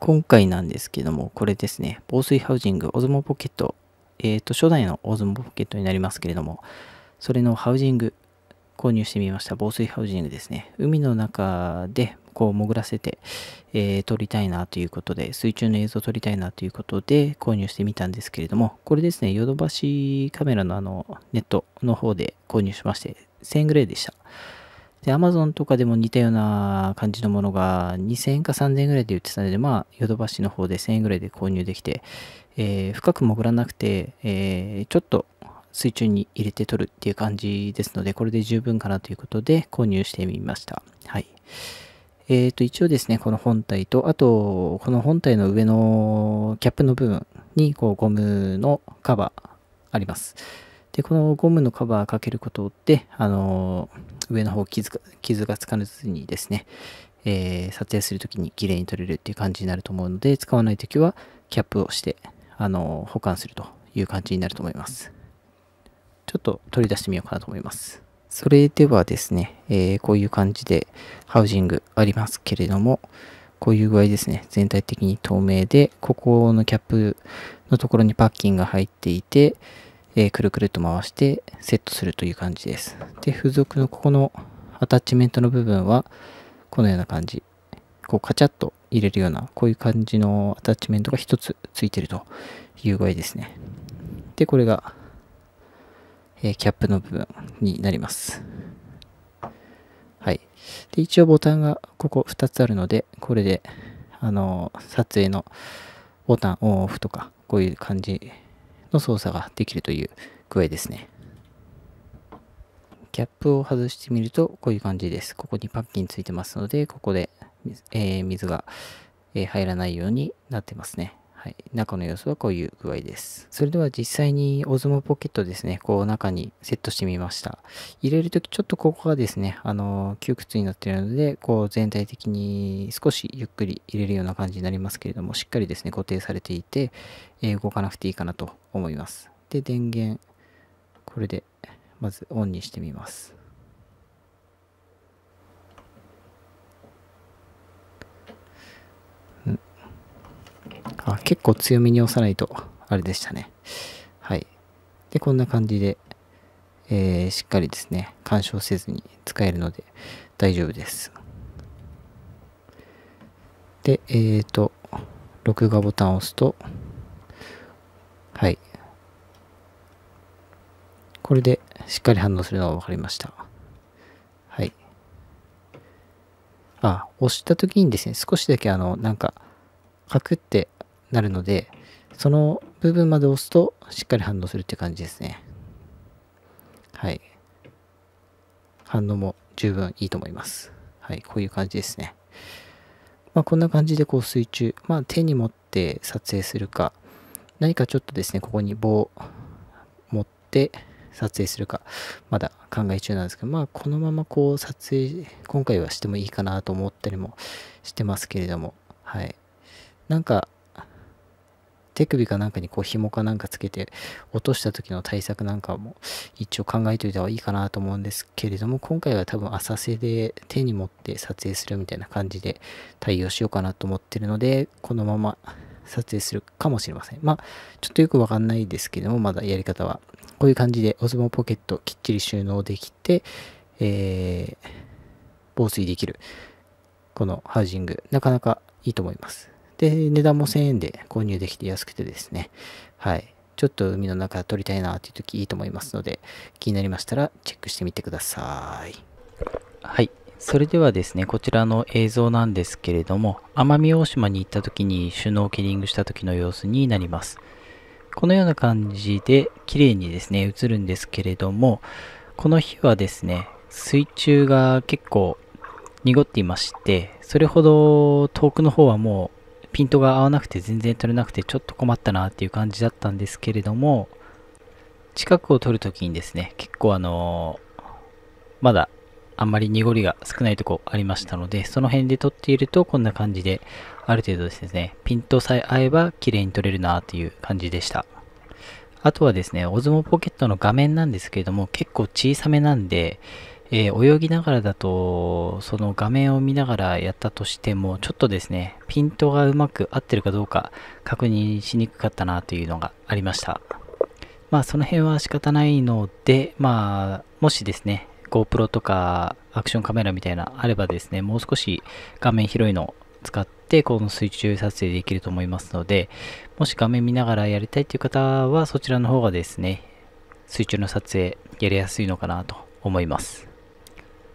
今回なんですけども、これですね、防水ハウジング、オズモポケット、えっ、ー、と、初代のオズモポケットになりますけれども、それのハウジング、購入してみました。防水ハウジングですね。海の中で、こう潜らせて、えー、撮りたいなということで、水中の映像を撮りたいなということで購入してみたんですけれども、これですね、ヨドバシカメラのあのネットの方で購入しまして、1000円ぐらいでした。で、Amazon とかでも似たような感じのものが2000円か3000円ぐらいで売ってたので、まあ、ヨドバシの方で1000円ぐらいで購入できて、えー、深く潜らなくて、えー、ちょっと水中に入れて取るっていう感じですので、これで十分かなということで購入してみました。はい。えっ、ー、と、一応ですね、この本体と、あと、この本体の上のキャップの部分に、こう、ゴムのカバーあります。で、このゴムのカバーかけることで、あのー、上の方傷傷がつかずにですね、えー、撮影するときに綺麗に撮れるっていう感じになると思うので、使わないときはキャップをして、あのー、保管するという感じになると思います。ちょっと取り出してみようかなと思います。それではですね、えー、こういう感じでハウジングありますけれども、こういう具合ですね、全体的に透明で、ここのキャップのところにパッキンが入っていて、えー、くるくると回してセットするという感じです。で、付属のここのアタッチメントの部分は、このような感じ。こうカチャッと入れるような、こういう感じのアタッチメントが1つついてるという具合ですね。で、これが、えー、キャップの部分になります。はい。で、一応ボタンがここ2つあるので、これで、あのー、撮影のボタンオンオフとか、こういう感じの操作ができるという具合ですね。キャップを外してみるとこういう感じです。ここにパッキンついてますので、ここで、え水が入らないようになってますね。はい、中の様子はこういう具合です。それでは実際にオズモポケットですね、こう中にセットしてみました。入れるときちょっとここがですね、あの、窮屈になっているので、こう全体的に少しゆっくり入れるような感じになりますけれども、しっかりですね、固定されていて、えー、動かなくていいかなと思います。で、電源、これでまずオンにしてみます。あ、結構強めに押さないと、あれでしたね。はい。で、こんな感じで、えー、しっかりですね、干渉せずに使えるので大丈夫です。で、えっ、ー、と、録画ボタンを押すと、はい。これでしっかり反応するのが分かりました。はい。あ、押した時にですね、少しだけあの、なんか、カクってなるので、その部分まで押すとしっかり反応するって感じですね。はい。反応も十分いいと思います。はい、こういう感じですね。まあ、こんな感じでこう水中、まあ、手に持って撮影するか、何かちょっとですね、ここに棒持って撮影するか、まだ考え中なんですけど、まあ、このままこう撮影、今回はしてもいいかなと思ったりもしてますけれども、はい。なんか、手首かなんかにこう紐かなんかつけて落とした時の対策なんかも一応考えといた方がいいかなと思うんですけれども今回は多分浅瀬で手に持って撮影するみたいな感じで対応しようかなと思ってるのでこのまま撮影するかもしれませんまあちょっとよくわかんないですけどもまだやり方はこういう感じでおズモポケットきっちり収納できて、えー、防水できるこのハウジングなかなかいいと思いますで、値段も1000円で購入できて安くてですね、はい。ちょっと海の中撮りたいなという時いいと思いますので、気になりましたらチェックしてみてください。はい。それではですね、こちらの映像なんですけれども、奄美大島に行った時にシュノーケリングした時の様子になります。このような感じで綺麗にですね、映るんですけれども、この日はですね、水中が結構濁っていまして、それほど遠くの方はもうピントが合わなくて全然取れなくてちょっと困ったなっていう感じだったんですけれども、近くを取るときにですね、結構あのー、まだあんまり濁りが少ないとこありましたので、その辺で撮っているとこんな感じで、ある程度ですね、ピントさえ合えば綺麗に撮れるなという感じでした。あとはですね、オズモポケットの画面なんですけれども、結構小さめなんで、えー、泳ぎながらだと、その画面を見ながらやったとしても、ちょっとですね、ピントがうまく合ってるかどうか確認しにくかったなというのがありました。まあその辺は仕方ないので、まあもしですね、GoPro とかアクションカメラみたいなあればですね、もう少し画面広いのを使って、この水中撮影できると思いますので、もし画面見ながらやりたいという方は、そちらの方がですね、水中の撮影やりやすいのかなと思います。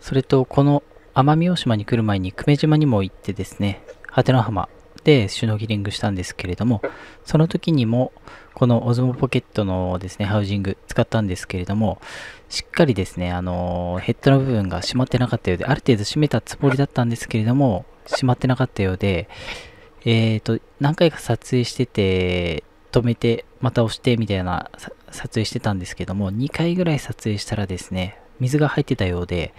それとこの奄美大島に来る前に久米島にも行ってですね、波テ浜でシュノーリングしたんですけれども、その時にもこのオズモポケットのですね、ハウジング使ったんですけれども、しっかりですね、あのヘッドの部分が閉まってなかったようで、ある程度閉めたつもりだったんですけれども、閉まってなかったようで、えっ、ー、と、何回か撮影してて、止めて、また押してみたいな撮影してたんですけども、2回ぐらい撮影したらですね、水が入ってたようで、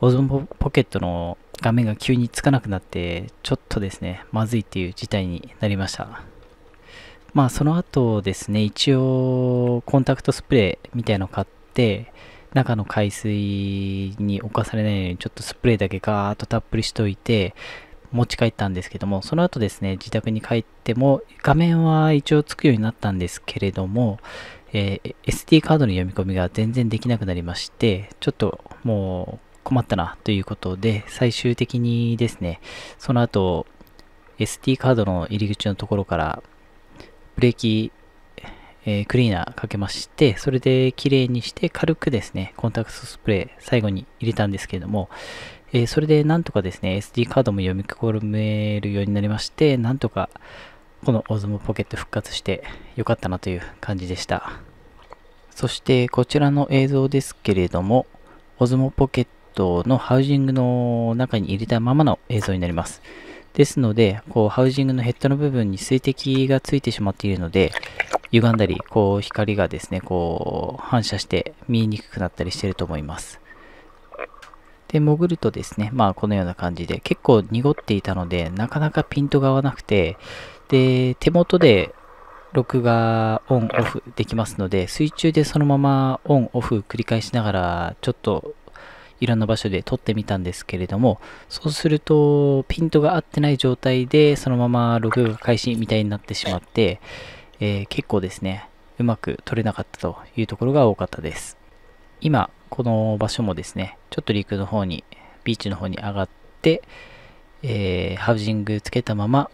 オゾンポケットの画面が急につかなくなって、ちょっとですね、まずいっていう事態になりました。まあその後ですね、一応コンタクトスプレーみたいの買って、中の海水に侵されないようにちょっとスプレーだけガーッとたっぷりしといて持ち帰ったんですけどもその後ですね自宅に帰っても画面は一応つくようになったんですけれどもえー、SD カードの読み込みが全然できなくなりまして、ちょっともう困ったなということで、最終的にですね、その後、SD カードの入り口のところから、ブレーキ、えー、クリーナーかけまして、それで綺麗にして軽くですね、コンタクトスプレー最後に入れたんですけれども、えー、それでなんとかですね、SD カードも読み込めるようになりまして、なんとか、このオズ撲ポケット復活して良かったなという感じでした。そしてこちらの映像ですけれども、オズモポケットのハウジングの中に入れたままの映像になります。ですので、こうハウジングのヘッドの部分に水滴がついてしまっているので、歪んだり、こう光がですね、こう反射して見えにくくなったりしてると思います。で、潜るとですね、まあこのような感じで、結構濁っていたので、なかなかピントが合わなくて、で、手元で録画オンオフできますので、水中でそのままオンオフ繰り返しながら、ちょっといろんな場所で撮ってみたんですけれども、そうするとピントが合ってない状態でそのまま録画開始みたいになってしまって、えー、結構ですね、うまく撮れなかったというところが多かったです。今、この場所もですね、ちょっと陸の方に、ビーチの方に上がって、えー、ハウジングつけたまま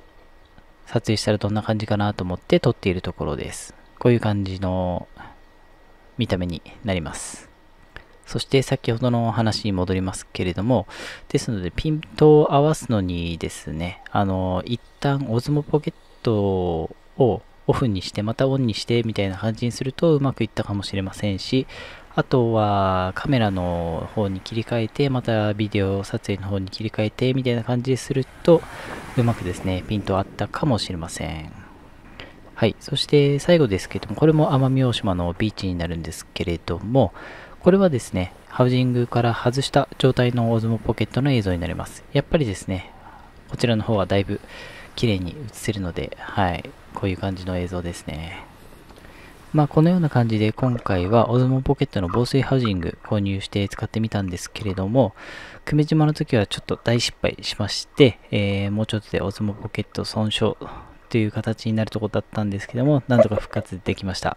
撮影したらどんな感じかなと思って撮っているところです。こういう感じの見た目になります。そして先ほどの話に戻りますけれども、ですのでピントを合わすのにですね、あの、一旦オズモポケットをオフにしてまたオンにしてみたいな感じにするとうまくいったかもしれませんし、あとはカメラの方に切り替えて、またビデオ撮影の方に切り替えて、みたいな感じですると、うまくですね、ピントあったかもしれません。はい。そして最後ですけども、これも奄美大島のビーチになるんですけれども、これはですね、ハウジングから外した状態のオズモポケットの映像になります。やっぱりですね、こちらの方はだいぶ綺麗に映せるので、はい。こういう感じの映像ですね。まあ、このような感じで今回はオズモポケットの防水ハウジング購入して使ってみたんですけれども、久米島の時はちょっと大失敗しまして、えー、もうちょっとでオズモポケット損傷という形になるとこだったんですけども、なんとか復活できました。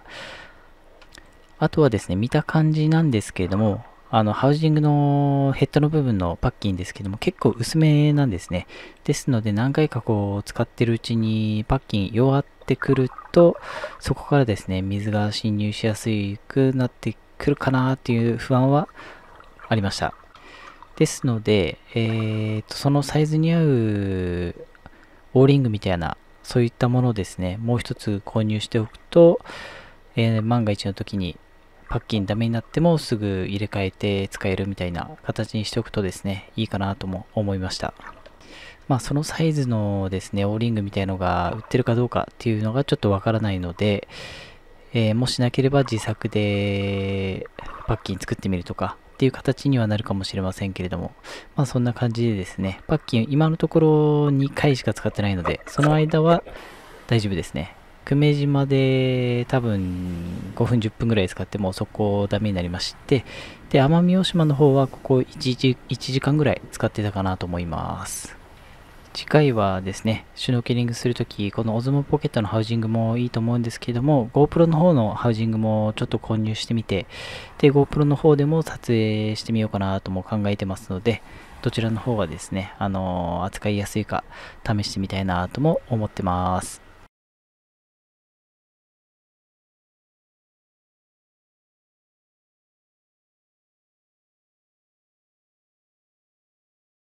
あとはですね、見た感じなんですけれども、あの、ハウジングのヘッドの部分のパッキンですけども、結構薄めなんですね。ですので、何回かこう、使ってるうちにパッキン弱ってくると、そこからですね、水が侵入しやすくなってくるかなっていう不安はありました。ですので、えーと、そのサイズに合うオーリングみたいな、そういったものをですね、もう一つ購入しておくと、えー、万が一の時にパッキンダメになってもすぐ入れ替えて使えるみたいな形にしておくとですね、いいかなとも思いました。まあ、そのサイズのですね、オーリングみたいのが売ってるかどうかっていうのがちょっとわからないので、えー、もしなければ自作でパッキン作ってみるとかっていう形にはなるかもしれませんけれども、まあそんな感じでですね、パッキン今のところ2回しか使ってないので、その間は大丈夫ですね。久米島で多分5分10分ぐらい使ってもそこダメになりましてで奄美大島の方はここ 1, 1時間ぐらい使ってたかなと思います次回はですね、シュノーケリングするとき、このオズモポケットのハウジングもいいと思うんですけれども、GoPro の方のハウジングもちょっと購入してみて、で、GoPro の方でも撮影してみようかなとも考えてますので、どちらの方がですね、あのー、扱いやすいか試してみたいなとも思ってます。